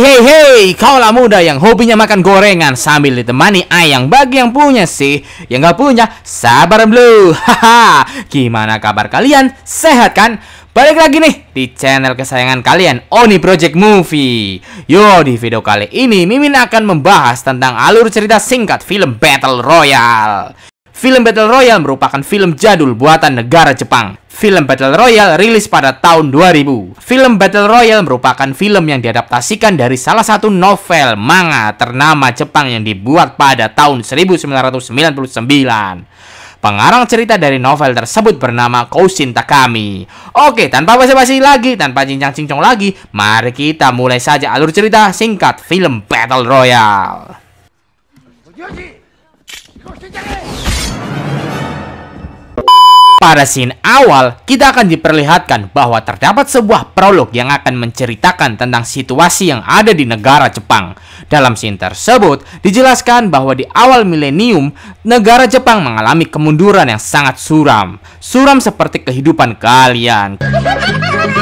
hey hey, kaulah muda yang hobinya makan gorengan sambil ditemani ayang bagi yang punya sih, yang gak punya sabar dulu. Haha, gimana kabar kalian? Sehat kan? Balik lagi nih di channel kesayangan kalian, Oni Project Movie. Yo, di video kali ini Mimin akan membahas tentang alur cerita singkat film Battle Royale. Film Battle Royale merupakan film jadul buatan negara Jepang. Film Battle Royale rilis pada tahun 2000. Film Battle Royale merupakan film yang diadaptasikan dari salah satu novel manga ternama Jepang yang dibuat pada tahun 1999. Pengarang cerita dari novel tersebut bernama Kousin Takami. Oke, tanpa basa-basi lagi, tanpa cincang-cincong lagi, mari kita mulai saja alur cerita singkat film Battle Royale. Pada scene awal, kita akan diperlihatkan bahwa terdapat sebuah prolog yang akan menceritakan tentang situasi yang ada di negara Jepang. Dalam scene tersebut, dijelaskan bahwa di awal milenium, negara Jepang mengalami kemunduran yang sangat suram. Suram seperti kehidupan kalian.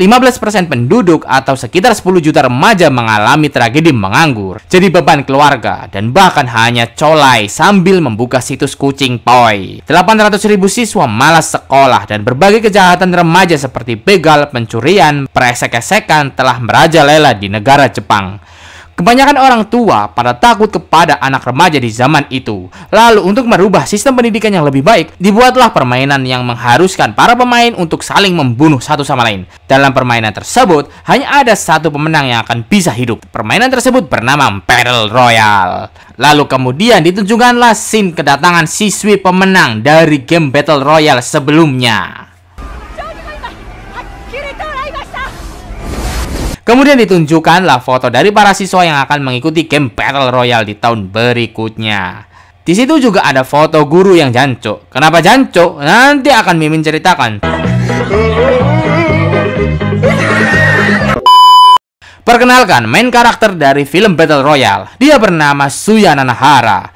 15% penduduk atau sekitar 10 juta remaja mengalami tragedi menganggur, jadi beban keluarga, dan bahkan hanya colai sambil membuka situs kucing poi. 800 ribu siswa malas sekolah dan berbagai kejahatan remaja seperti begal, pencurian, peresek-esekan telah merajalela di negara Jepang. Kebanyakan orang tua pada takut kepada anak remaja di zaman itu. Lalu untuk merubah sistem pendidikan yang lebih baik, dibuatlah permainan yang mengharuskan para pemain untuk saling membunuh satu sama lain. Dalam permainan tersebut, hanya ada satu pemenang yang akan bisa hidup. Permainan tersebut bernama Battle Royale. Lalu kemudian ditunjukkanlah scene kedatangan siswi pemenang dari game Battle Royale sebelumnya. Kemudian ditunjukkanlah foto dari para siswa yang akan mengikuti game Battle Royale di tahun berikutnya. Di situ juga ada foto guru yang jancok. Kenapa jancok? Nanti akan Mimin ceritakan. Perkenalkan, main karakter dari film Battle Royale. Dia bernama Suya Nanahara.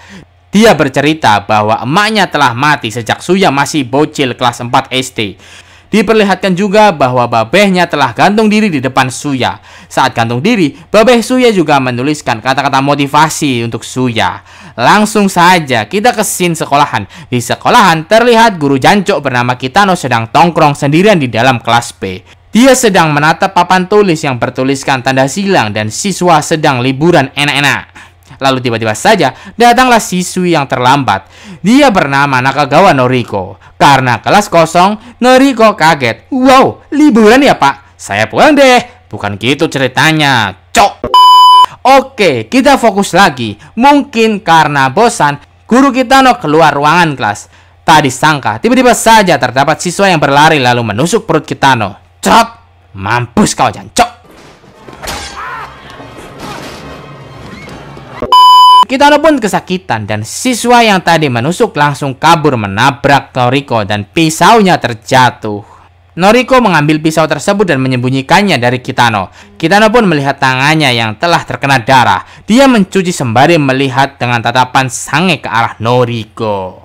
Dia bercerita bahwa emaknya telah mati sejak Suya masih bocil kelas 4 SD. Diperlihatkan juga bahwa Babehnya telah gantung diri di depan Suya. Saat gantung diri, Babeh Suya juga menuliskan kata-kata motivasi untuk Suya. Langsung saja kita ke scene sekolahan. Di sekolahan terlihat guru jancok bernama Kitano sedang tongkrong sendirian di dalam kelas B. Dia sedang menatap papan tulis yang bertuliskan tanda silang dan siswa sedang liburan enak-enak. Lalu tiba-tiba saja datanglah siswi yang terlambat. Dia bernama Nakagawa Noriko. Karena kelas kosong, Noriko kaget. Wow, liburan ya pak? Saya pulang deh. Bukan gitu ceritanya, cok. Oke, kita fokus lagi. Mungkin karena bosan, guru kita no keluar ruangan kelas. Tak disangka, tiba-tiba saja terdapat siswa yang berlari lalu menusuk perut kita Kitano. Cok. Mampus kau jancok! Kita pun kesakitan dan siswa yang tadi menusuk langsung kabur menabrak Noriko dan pisaunya terjatuh. Noriko mengambil pisau tersebut dan menyembunyikannya dari Kitano. Kitano pun melihat tangannya yang telah terkena darah. Dia mencuci sembari melihat dengan tatapan sange ke arah Noriko.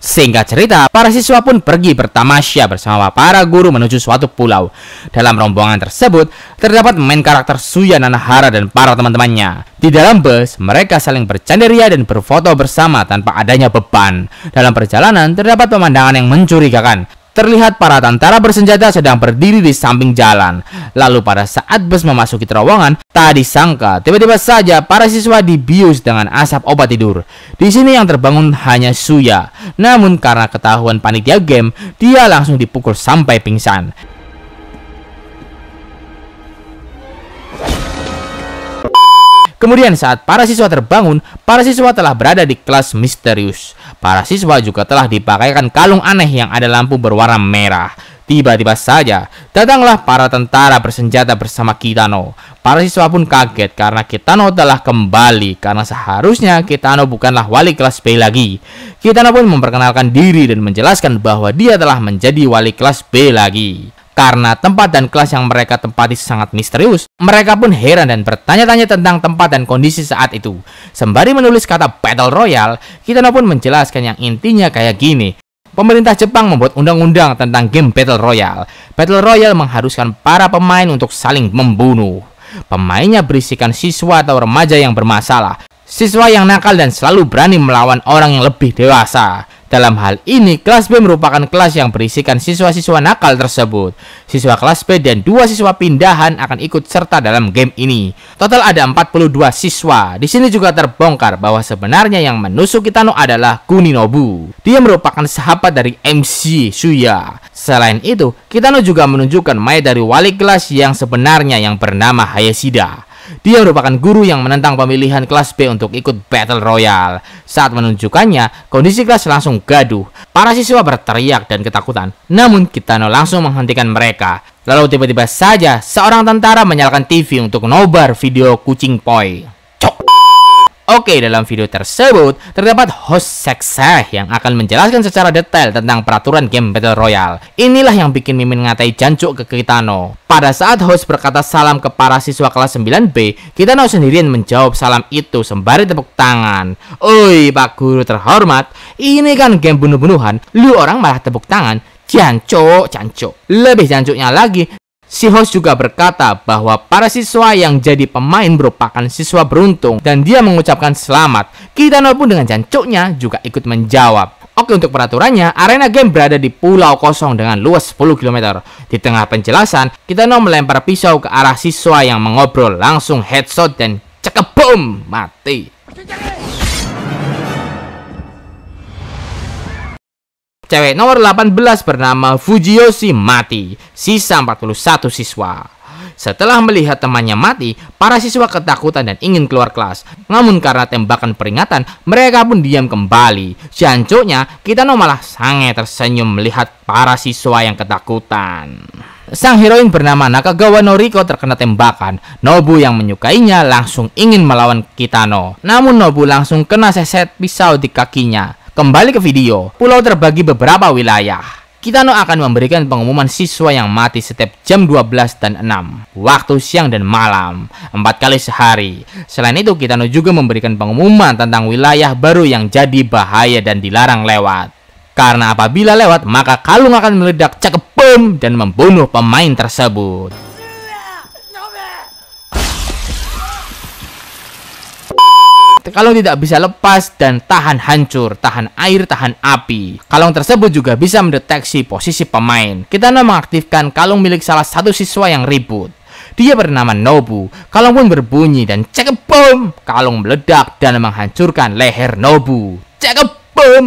sehingga cerita, para siswa pun pergi bertamasya bersama para guru menuju suatu pulau. Dalam rombongan tersebut, terdapat main karakter Suya Nanahara dan para teman-temannya. Di dalam bus, mereka saling bercandaria dan berfoto bersama tanpa adanya beban. Dalam perjalanan, terdapat pemandangan yang mencurigakan. Terlihat para tentara bersenjata sedang berdiri di samping jalan. Lalu pada saat bus memasuki terowongan, tak disangka tiba-tiba saja para siswa dibius dengan asap obat tidur. Di sini yang terbangun hanya Suya. Namun karena ketahuan panitia game, dia langsung dipukul sampai pingsan. Kemudian saat para siswa terbangun, para siswa telah berada di kelas misterius. Para siswa juga telah dipakaikan kalung aneh yang ada lampu berwarna merah. Tiba-tiba saja, datanglah para tentara bersenjata bersama Kitano. Para siswa pun kaget karena Kitano telah kembali karena seharusnya Kitano bukanlah wali kelas B lagi. Kitano pun memperkenalkan diri dan menjelaskan bahwa dia telah menjadi wali kelas B lagi. Karena tempat dan kelas yang mereka tempati sangat misterius, mereka pun heran dan bertanya-tanya tentang tempat dan kondisi saat itu. Sembari menulis kata Battle Royale, kita pun menjelaskan yang intinya kayak gini. Pemerintah Jepang membuat undang-undang tentang game Battle Royale. Battle Royale mengharuskan para pemain untuk saling membunuh. Pemainnya berisikan siswa atau remaja yang bermasalah, siswa yang nakal dan selalu berani melawan orang yang lebih dewasa. Dalam hal ini, kelas B merupakan kelas yang berisikan siswa-siswa nakal tersebut. Siswa kelas B dan dua siswa pindahan akan ikut serta dalam game ini. Total ada 42 siswa. Di sini juga terbongkar bahwa sebenarnya yang menusuk Kitano adalah Kuninobu. Dia merupakan sahabat dari MC Suya. Selain itu, Kitano juga menunjukkan Maya dari wali kelas yang sebenarnya yang bernama Hayashida. Dia merupakan guru yang menentang pemilihan kelas B untuk ikut Battle Royale. Saat menunjukkannya, kondisi kelas langsung gaduh. Para siswa berteriak dan ketakutan. Namun Kitano langsung menghentikan mereka. Lalu tiba-tiba saja seorang tentara menyalakan TV untuk nobar video kucing poi. Oke, dalam video tersebut terdapat host sekseh yang akan menjelaskan secara detail tentang peraturan game Battle Royale. Inilah yang bikin Mimin ngatai jancuk ke Kitano. Pada saat host berkata salam ke para siswa kelas 9B, Kitano sendirian menjawab salam itu sembari tepuk tangan. Oi, Pak Guru terhormat, ini kan game bunuh-bunuhan, lu orang malah tepuk tangan, jancuk, jancuk. Lebih jancuknya lagi, Si host juga berkata bahwa para siswa yang jadi pemain merupakan siswa beruntung dan dia mengucapkan selamat. Kitano pun dengan jancuknya juga ikut menjawab. Oke untuk peraturannya, arena game berada di pulau kosong dengan luas 10 km. Di tengah penjelasan, Kitano melempar pisau ke arah siswa yang mengobrol langsung headshot dan cekebom mati. Cewek nomor 18 bernama Fujiyoshi mati, sisa 41 siswa. Setelah melihat temannya mati, para siswa ketakutan dan ingin keluar kelas. Namun karena tembakan peringatan, mereka pun diam kembali. Jancuknya, Kitano malah sangat tersenyum melihat para siswa yang ketakutan. Sang heroin bernama Nakagawa Noriko terkena tembakan. Nobu yang menyukainya langsung ingin melawan Kitano. Namun Nobu langsung kena seset pisau di kakinya. Kembali ke video, pulau terbagi beberapa wilayah. Kitano akan memberikan pengumuman siswa yang mati setiap jam 12 dan 6, waktu siang dan malam, empat kali sehari. Selain itu, Kitano juga memberikan pengumuman tentang wilayah baru yang jadi bahaya dan dilarang lewat. Karena apabila lewat, maka kalung akan meledak boom dan membunuh pemain tersebut. Gitu. Kalau tidak bisa lepas dan tahan hancur, tahan air, tahan api. Kalung tersebut juga bisa mendeteksi posisi pemain. Kitana mengaktifkan kalung milik salah satu siswa yang ribut. Dia bernama Nobu. Kalung pun berbunyi dan bom. Kalung meledak dan menghancurkan leher Nobu. bom.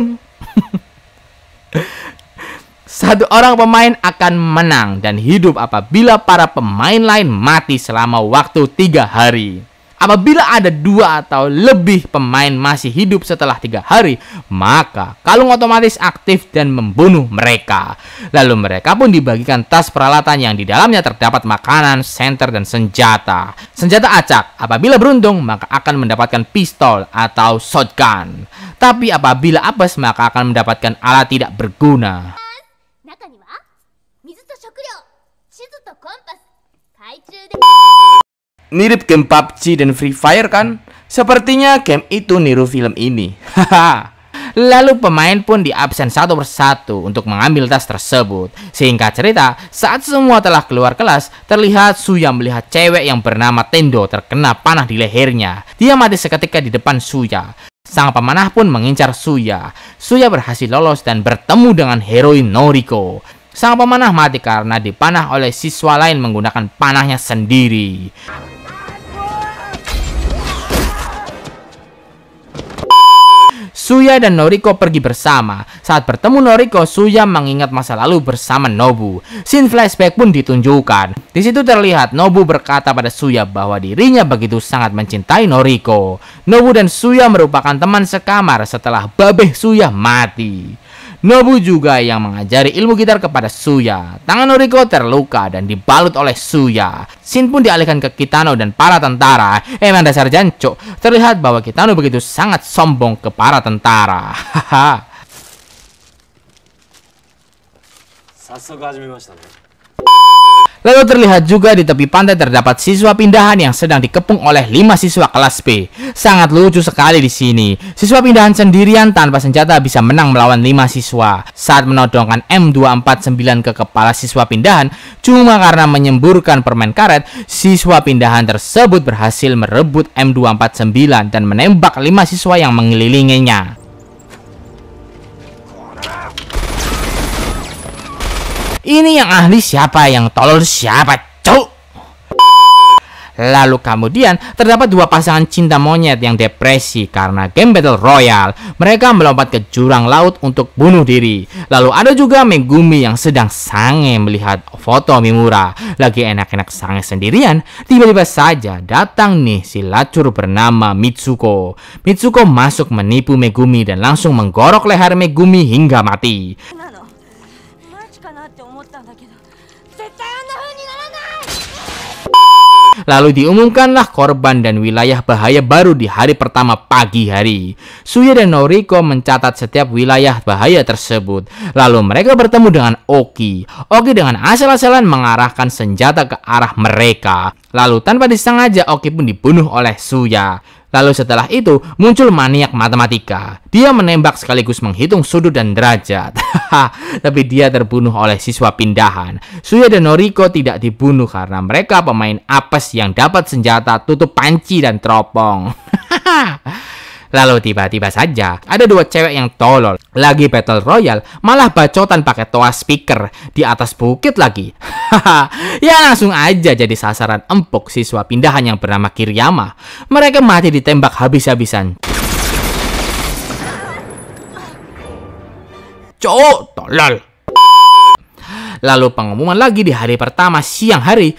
Satu orang pemain akan menang dan hidup apabila para pemain lain mati selama waktu tiga hari. Apabila ada dua atau lebih pemain masih hidup setelah tiga hari, maka kalung otomatis aktif dan membunuh mereka. Lalu mereka pun dibagikan tas peralatan yang di dalamnya terdapat makanan, senter, dan senjata. Senjata acak, apabila beruntung maka akan mendapatkan pistol atau shotgun. Tapi apabila apes maka akan mendapatkan alat tidak berguna. 海中で mirip game PUBG dan Free Fire kan? Sepertinya game itu niru film ini. Lalu pemain pun diabsen satu persatu untuk mengambil tas tersebut. Sehingga cerita, saat semua telah keluar kelas, terlihat Suya melihat cewek yang bernama Tendo terkena panah di lehernya. Dia mati seketika di depan Suya. Sang pemanah pun mengincar Suya. Suya berhasil lolos dan bertemu dengan heroin Noriko. Sang pemanah mati karena dipanah oleh siswa lain menggunakan panahnya sendiri. Suya dan Noriko pergi bersama. Saat bertemu Noriko, Suya mengingat masa lalu bersama Nobu. Scene flashback pun ditunjukkan. Di situ terlihat Nobu berkata pada Suya bahwa dirinya begitu sangat mencintai Noriko. Nobu dan Suya merupakan teman sekamar setelah babeh Suya mati. Nobu juga yang mengajari ilmu gitar kepada Suya. Tangan Noriko terluka dan dibalut oleh Suya. Shin pun dialihkan ke Kitano dan para tentara. Emang eh, dasar jancok, terlihat bahwa Kitano begitu sangat sombong ke para tentara. Haha. Lalu terlihat juga di tepi pantai terdapat siswa pindahan yang sedang dikepung oleh lima siswa kelas B. Sangat lucu sekali di sini. Siswa pindahan sendirian tanpa senjata bisa menang melawan lima siswa. Saat menodongkan M249 ke kepala siswa pindahan, cuma karena menyemburkan permen karet, siswa pindahan tersebut berhasil merebut M249 dan menembak lima siswa yang mengelilinginya. Ini yang ahli siapa, yang tolol siapa, cuk. Lalu kemudian terdapat dua pasangan cinta monyet yang depresi karena game Battle Royale. Mereka melompat ke jurang laut untuk bunuh diri. Lalu ada juga Megumi yang sedang sange melihat foto Mimura. Lagi enak-enak sange sendirian, tiba-tiba saja datang nih si lacur bernama Mitsuko. Mitsuko masuk menipu Megumi dan langsung menggorok leher Megumi hingga mati. Lalu diumumkanlah korban dan wilayah bahaya baru di hari pertama pagi hari. Suya dan Noriko mencatat setiap wilayah bahaya tersebut. Lalu mereka bertemu dengan Oki. Oki dengan asal-asalan mengarahkan senjata ke arah mereka. Lalu tanpa disengaja Oki pun dibunuh oleh Suya. Lalu setelah itu muncul maniak matematika. Dia menembak sekaligus menghitung sudut dan derajat. Tapi dia terbunuh oleh siswa pindahan. Suya dan Noriko tidak dibunuh karena mereka pemain apes yang dapat senjata tutup panci dan teropong. Lalu tiba-tiba saja, ada dua cewek yang tolol. Lagi battle royal, malah bacotan pakai toa speaker di atas bukit lagi. Haha, ya langsung aja jadi sasaran empuk siswa pindahan yang bernama Kiryama. Mereka mati ditembak habis-habisan. Cok, tolol. Lalu pengumuman lagi di hari pertama siang hari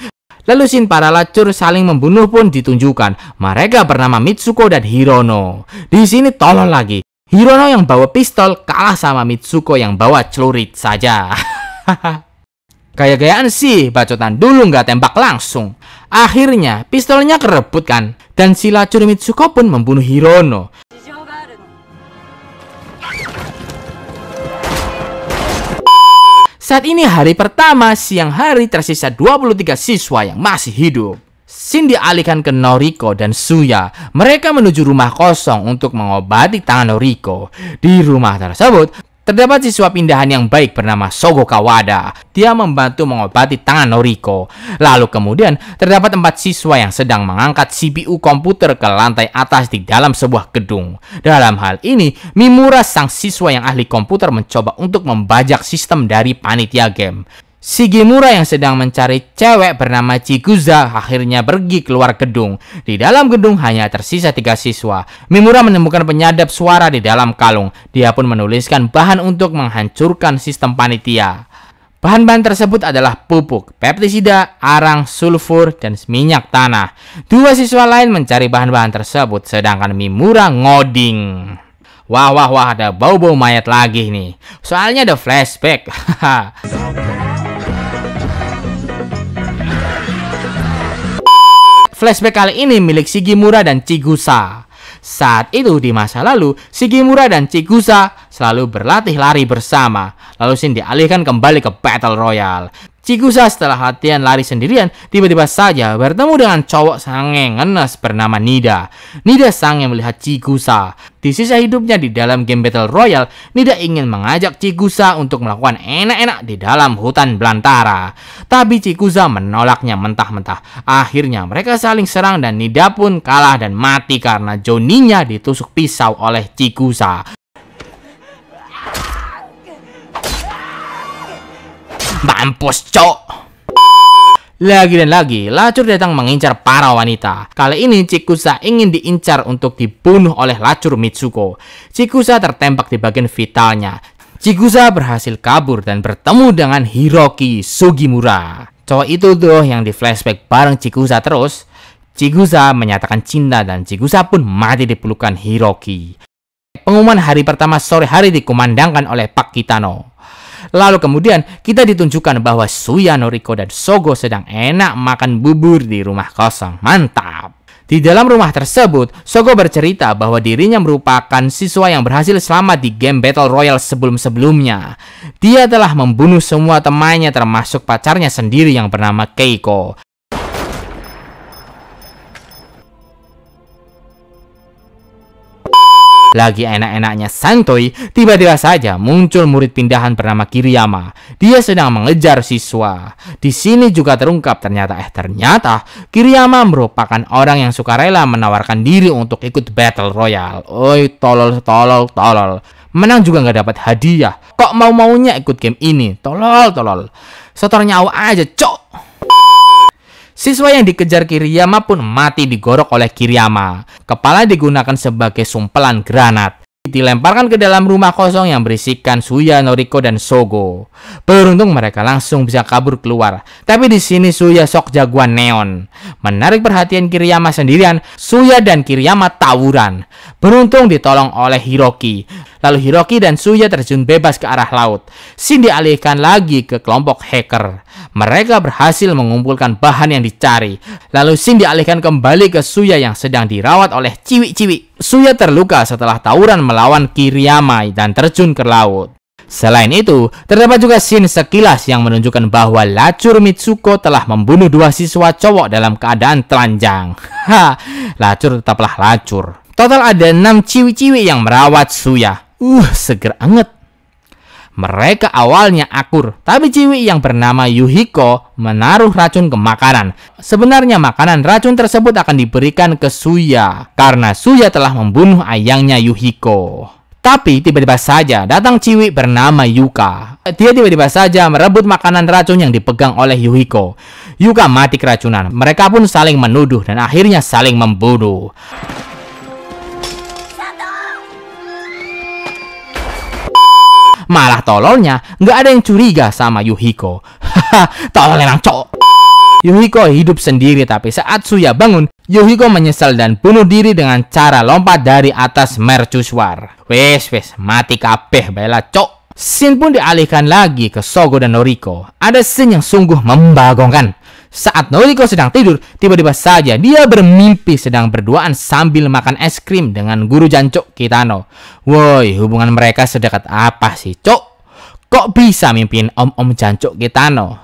Lalu Shin para lacur saling membunuh pun ditunjukkan. Mereka bernama Mitsuko dan Hirono. Di sini tolol lagi. Hirono yang bawa pistol kalah sama Mitsuko yang bawa celurit saja. Gaya-gayaan sih bacotan dulu nggak tembak langsung. Akhirnya pistolnya kerebut kan. Dan si lacur Mitsuko pun membunuh Hirono. Saat ini hari pertama siang hari tersisa 23 siswa yang masih hidup. Shin dialihkan ke Noriko dan Suya. Mereka menuju rumah kosong untuk mengobati tangan Noriko. Di rumah tersebut, Terdapat siswa pindahan yang baik bernama Sogo Kawada. Dia membantu mengobati tangan Noriko. Lalu kemudian terdapat empat siswa yang sedang mengangkat CPU komputer ke lantai atas di dalam sebuah gedung. Dalam hal ini, Mimura sang siswa yang ahli komputer mencoba untuk membajak sistem dari panitia game. Shigemura yang sedang mencari cewek bernama Chikuza akhirnya pergi keluar gedung. Di dalam gedung hanya tersisa tiga siswa. Mimura menemukan penyadap suara di dalam kalung. Dia pun menuliskan bahan untuk menghancurkan sistem panitia. Bahan-bahan tersebut adalah pupuk, peptisida, arang, sulfur, dan minyak tanah. Dua siswa lain mencari bahan-bahan tersebut, sedangkan Mimura ngoding. Wah, wah, wah, ada bau-bau mayat lagi nih. Soalnya ada flashback. Flashback kali ini milik Shigimura dan Chigusa. Saat itu di masa lalu, Shigimura dan Chigusa selalu berlatih lari bersama, lalu Shin dialihkan kembali ke Battle Royale. Cikusa setelah latihan lari sendirian, tiba-tiba saja bertemu dengan cowok sange ngenes bernama Nida. Nida sange melihat Cikusa. Di sisa hidupnya di dalam game Battle Royale, Nida ingin mengajak Cikusa untuk melakukan enak-enak di dalam hutan belantara. Tapi Cikusa menolaknya mentah-mentah. Akhirnya mereka saling serang dan Nida pun kalah dan mati karena Joninya ditusuk pisau oleh Cikusa. Mampus, cok! Lagi dan lagi, Lacur datang mengincar para wanita. Kali ini Chikusa ingin diincar untuk dibunuh oleh Lacur Mitsuko. Chikusa tertembak di bagian vitalnya. Chikusa berhasil kabur dan bertemu dengan Hiroki Sugimura. Cowok itu tuh yang di flashback bareng Chikusa terus. Chikusa menyatakan cinta dan Chikusa pun mati di pelukan Hiroki. Pengumuman hari pertama sore hari dikumandangkan oleh Pak Kitano. Lalu kemudian kita ditunjukkan bahwa Suya Noriko dan Sogo sedang enak makan bubur di rumah kosong. Mantap! Di dalam rumah tersebut, Sogo bercerita bahwa dirinya merupakan siswa yang berhasil selamat di game Battle Royale sebelum-sebelumnya. Dia telah membunuh semua temannya termasuk pacarnya sendiri yang bernama Keiko. Lagi enak-enaknya santuy, tiba-tiba saja muncul murid pindahan bernama Kiriyama. Dia sedang mengejar siswa. Di sini juga terungkap ternyata eh ternyata Kiriyama merupakan orang yang suka rela menawarkan diri untuk ikut battle royale. Oi tolol tolol tolol. Menang juga nggak dapat hadiah. Kok mau-maunya ikut game ini? Tolol tolol. Setornya nyawa aja, cok. Siswa yang dikejar Kiriyama pun mati digorok oleh Kiriyama. Kepala digunakan sebagai sumpelan granat dilemparkan ke dalam rumah kosong yang berisikan Suya, Noriko, dan Sogo. Beruntung mereka langsung bisa kabur keluar. Tapi di sini Suya sok jagoan neon. Menarik perhatian Kiriyama sendirian, Suya dan Kiriyama tawuran. Beruntung ditolong oleh Hiroki. Lalu Hiroki dan Suya terjun bebas ke arah laut. Shin dialihkan lagi ke kelompok hacker. Mereka berhasil mengumpulkan bahan yang dicari. Lalu Shin dialihkan kembali ke Suya yang sedang dirawat oleh ciwi-ciwi. Suya terluka setelah tawuran melawan Kiriyama dan terjun ke laut. Selain itu, terdapat juga scene sekilas yang menunjukkan bahwa Lacur Mitsuko telah membunuh dua siswa cowok dalam keadaan telanjang. Ha, Lacur tetaplah Lacur. Total ada enam ciwi-ciwi yang merawat Suya. Uh, seger anget. Mereka awalnya akur, tapi Ciwi yang bernama Yuhiko menaruh racun ke makanan. Sebenarnya makanan racun tersebut akan diberikan ke Suya, karena Suya telah membunuh ayangnya Yuhiko. Tapi tiba-tiba saja datang Ciwi bernama Yuka. Dia tiba-tiba saja merebut makanan racun yang dipegang oleh Yuhiko. Yuka mati keracunan. Mereka pun saling menuduh dan akhirnya saling membunuh. Malah tololnya, nggak ada yang curiga sama Yuhiko. Haha, tolol emang cowok. Yuhiko hidup sendiri tapi saat Suya bangun, Yuhiko menyesal dan bunuh diri dengan cara lompat dari atas mercusuar. Wes wes, mati kabeh bela cok. Sin pun dialihkan lagi ke Sogo dan Noriko. Ada scene yang sungguh membagongkan. Saat Noriko sedang tidur, tiba-tiba saja dia bermimpi sedang berduaan sambil makan es krim dengan guru Jancok Kitano. Woi, hubungan mereka sedekat apa sih, Cok? Kok bisa mimpin om-om Jancok Kitano?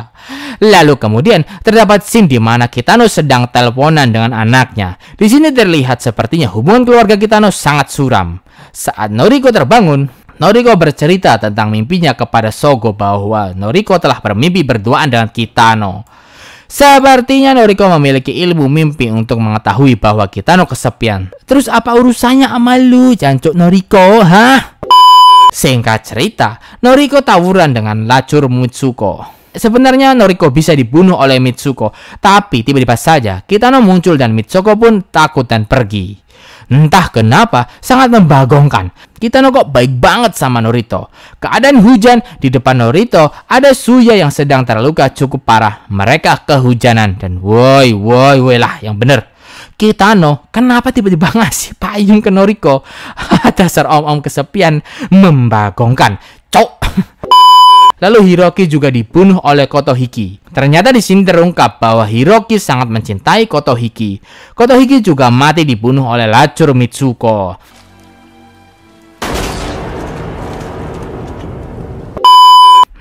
Lalu kemudian terdapat scene di mana Kitano sedang teleponan dengan anaknya. Di sini terlihat sepertinya hubungan keluarga Kitano sangat suram. Saat Noriko terbangun, Noriko bercerita tentang mimpinya kepada Sogo bahwa Noriko telah bermimpi berduaan dengan Kitano. Sepertinya Noriko memiliki ilmu mimpi untuk mengetahui bahwa kita Kitano kesepian. Terus apa urusannya sama lu, jancuk Noriko, hah? Singkat cerita, Noriko tawuran dengan lacur Mutsuko. Sebenarnya Noriko bisa dibunuh oleh Mitsuko, tapi tiba-tiba saja Kitano muncul dan Mitsuko pun takut dan pergi. Entah kenapa, sangat membagongkan. Kita kok baik banget sama Norito. Keadaan hujan di depan Norito, ada Suya yang sedang terluka cukup parah. Mereka kehujanan dan woi woi woi lah yang bener. Kitano, kenapa tiba-tiba ngasih payung ke Noriko? Dasar om-om kesepian membagongkan. Cok! Lalu Hiroki juga dibunuh oleh Kotohiki. Ternyata di sini terungkap bahwa Hiroki sangat mencintai Kotohiki. Kotohiki juga mati dibunuh oleh lacur Mitsuko.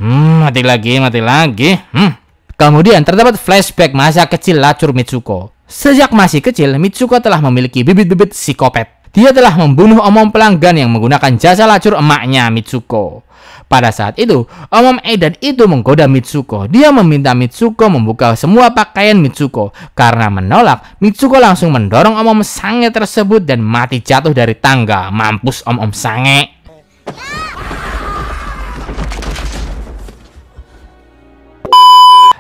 Hmm, mati lagi, mati lagi. Hmm. Kemudian terdapat flashback masa kecil lacur Mitsuko. Sejak masih kecil, Mitsuko telah memiliki bibit-bibit psikopat. Dia telah membunuh omong pelanggan yang menggunakan jasa lacur emaknya, Mitsuko. Pada saat itu, Omom Edan itu menggoda Mitsuko. Dia meminta Mitsuko membuka semua pakaian Mitsuko. Karena menolak, Mitsuko langsung mendorong Omom Sange tersebut dan mati jatuh dari tangga. Mampus Omom Sange.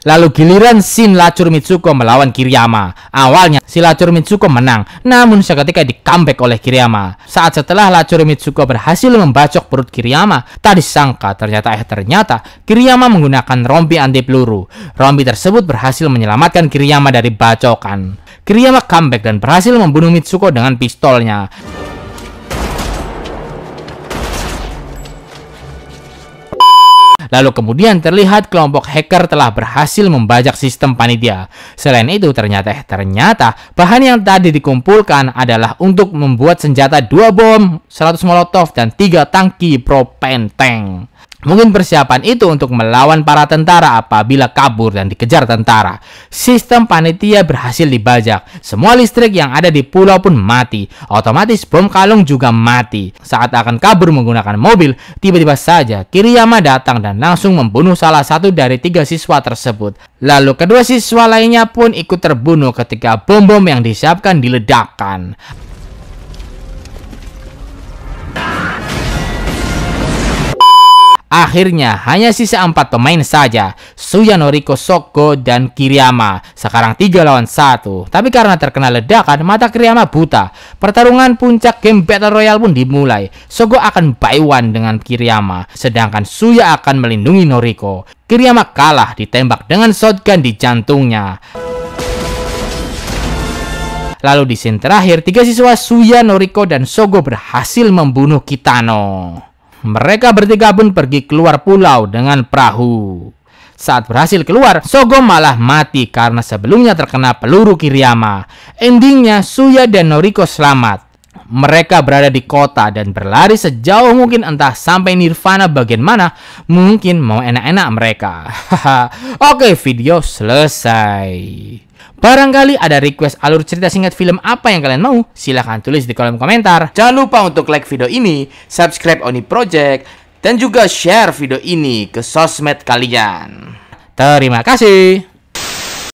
Lalu giliran Shin Lacur Mitsuko melawan Kiriyama. Awalnya si Lacur Mitsuko menang, namun seketika di comeback oleh Kiriyama. Saat setelah Lacur Mitsuko berhasil membacok perut Kiriyama, tak disangka ternyata eh ternyata Kiriyama menggunakan rompi anti peluru. Rompi tersebut berhasil menyelamatkan Kiriyama dari bacokan. Kiriyama comeback dan berhasil membunuh Mitsuko dengan pistolnya. Lalu kemudian terlihat kelompok hacker telah berhasil membajak sistem panitia. Selain itu, ternyata eh, ternyata bahan yang tadi dikumpulkan adalah untuk membuat senjata dua bom, 100 molotov, dan tiga tangki propen tank. Mungkin persiapan itu untuk melawan para tentara apabila kabur dan dikejar tentara. Sistem panitia berhasil dibajak. Semua listrik yang ada di pulau pun mati. Otomatis bom kalung juga mati. Saat akan kabur menggunakan mobil, tiba-tiba saja Kiriyama datang dan langsung membunuh salah satu dari tiga siswa tersebut. Lalu kedua siswa lainnya pun ikut terbunuh ketika bom-bom yang disiapkan diledakkan. Akhirnya hanya sisa empat pemain saja, Suya, Noriko, Soko dan Kiriyama. Sekarang tiga lawan satu. Tapi karena terkena ledakan, mata Kiriyama buta. Pertarungan puncak game Battle Royale pun dimulai. Soko akan by one dengan Kiriyama, sedangkan Suya akan melindungi Noriko. Kiriyama kalah ditembak dengan shotgun di jantungnya. Lalu di scene terakhir, tiga siswa Suya, Noriko, dan Sogo berhasil membunuh Kitano. Mereka bertiga pun pergi keluar pulau dengan perahu. Saat berhasil keluar, Sogo malah mati karena sebelumnya terkena peluru Kiriyama. Endingnya, Suya dan Noriko selamat. Mereka berada di kota dan berlari sejauh mungkin entah sampai nirvana bagian mana. Mungkin mau enak-enak mereka. Oke, video selesai. Barangkali ada request alur cerita singkat film apa yang kalian mau, silahkan tulis di kolom komentar. Jangan lupa untuk like video ini, subscribe Oni Project, dan juga share video ini ke sosmed kalian. Terima kasih.